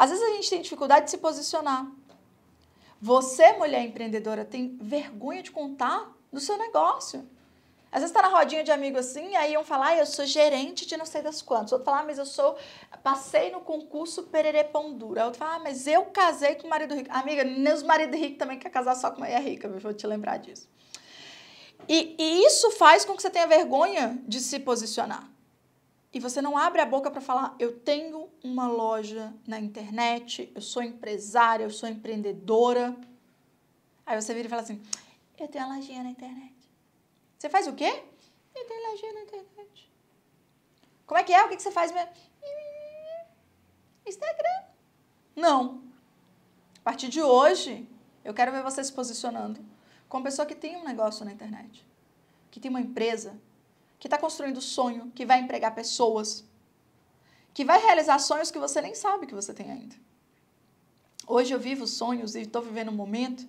Às vezes a gente tem dificuldade de se posicionar. Você, mulher empreendedora, tem vergonha de contar do seu negócio. Às vezes está na rodinha de amigo assim, aí um falar, ah, eu sou gerente de não sei das quantas. Outro fala, ah, mas eu sou, passei no concurso pererê pão dura. Outro fala, ah, mas eu casei com o marido rico. Amiga, nem os maridos ricos também quer casar só com mulher rica, vou te lembrar disso. E, e isso faz com que você tenha vergonha de se posicionar e você não abre a boca para falar: eu tenho uma loja na internet, eu sou empresária, eu sou empreendedora. Aí você vira e fala assim: eu tenho uma lojinha na internet. Você faz o quê? Eu tenho lojinha na internet. Como é que é? O que você faz Instagram. Não. A partir de hoje, eu quero ver você se posicionando como pessoa que tem um negócio na internet, que tem uma empresa, que está construindo sonho, que vai empregar pessoas, que vai realizar sonhos que você nem sabe que você tem ainda. Hoje eu vivo sonhos e estou vivendo um momento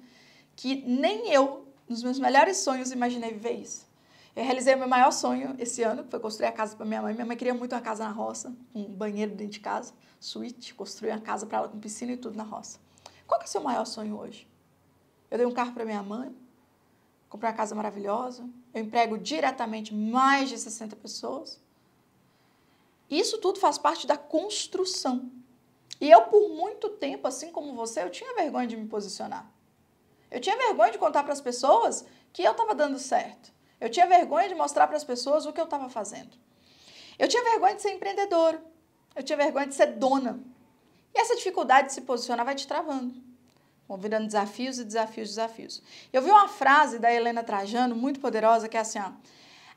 que nem eu, nos meus melhores sonhos, imaginei viver isso. Eu realizei o meu maior sonho esse ano, que foi construir a casa para minha mãe. Minha mãe queria muito uma casa na roça, um banheiro dentro de casa, suíte, construir uma casa para ela com piscina e tudo na roça. Qual que é o seu maior sonho hoje? Eu dei um carro para minha mãe, comprei uma casa maravilhosa, eu emprego diretamente mais de 60 pessoas. Isso tudo faz parte da construção. E eu, por muito tempo, assim como você, eu tinha vergonha de me posicionar. Eu tinha vergonha de contar para as pessoas que eu estava dando certo. Eu tinha vergonha de mostrar para as pessoas o que eu estava fazendo. Eu tinha vergonha de ser empreendedora. Eu tinha vergonha de ser dona. E essa dificuldade de se posicionar vai te travando. Vão virando desafios e desafios, desafios. Eu vi uma frase da Helena Trajano muito poderosa que é assim, ó,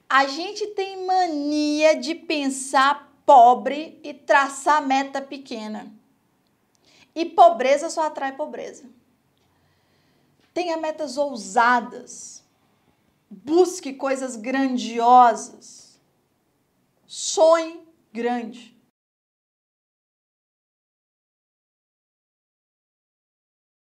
a gente tem mania de pensar pobre e traçar meta pequena. E pobreza só atrai pobreza. Tenha metas ousadas. Busque coisas grandiosas. Sonhe grande.